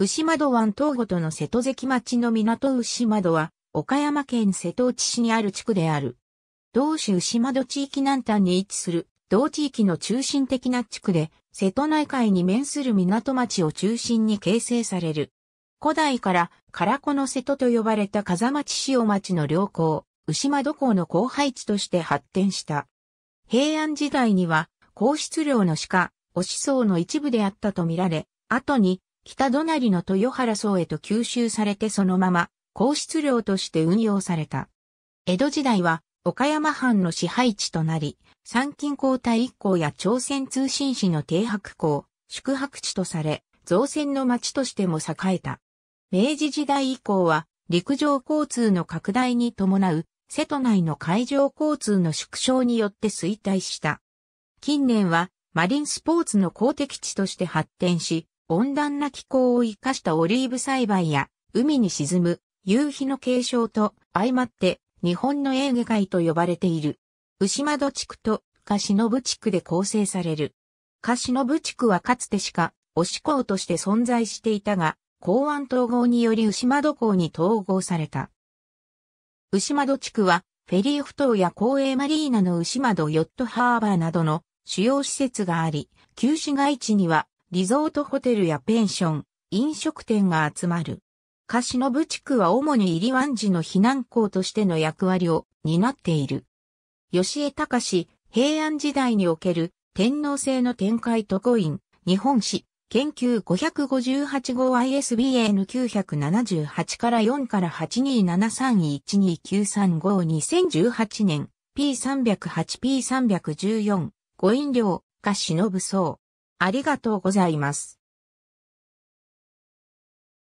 牛窓湾東北との瀬戸関町の港牛窓は、岡山県瀬戸内市にある地区である。同市牛窓地域南端に位置する、同地域の中心的な地区で、瀬戸内海に面する港町を中心に形成される。古代から、唐子の瀬戸と呼ばれた風町塩町の良港、牛窓港の後輩地として発展した。平安時代には、皇室領の鹿、お子層の一部であったとみられ、後に北隣の豊原荘へと吸収されてそのまま、皇室領として運用された。江戸時代は、岡山藩の支配地となり、参勤交代一行や朝鮮通信使の停泊港、宿泊地とされ、造船の町としても栄えた。明治時代以降は、陸上交通の拡大に伴う、瀬戸内の海上交通の縮小によって衰退した。近年は、マリンスポーツの公的地として発展し、温暖な気候を生かしたオリーブ栽培や、海に沈む夕日の継承と相まって、日本のエーゲ海と呼ばれている。牛窓地区とカシノブ地区で構成される。カシノブ地区はかつてしか、おシ港として存在していたが、港湾統合により牛窓港に統合された。牛窓地区は、フェリーフ島や公営マリーナの牛窓ヨットハーバーなどの主要施設があり、旧市街地にはリゾートホテルやペンション、飲食店が集まる。カシノブ地区は主に入り湾寺の避難港としての役割を担っている。吉江隆、平安時代における天皇制の展開都イ院、日本史、研究558号 ISBN978 から4から8273129352018年 P308P314 五飲料、カシノブ層。ありがとうございます。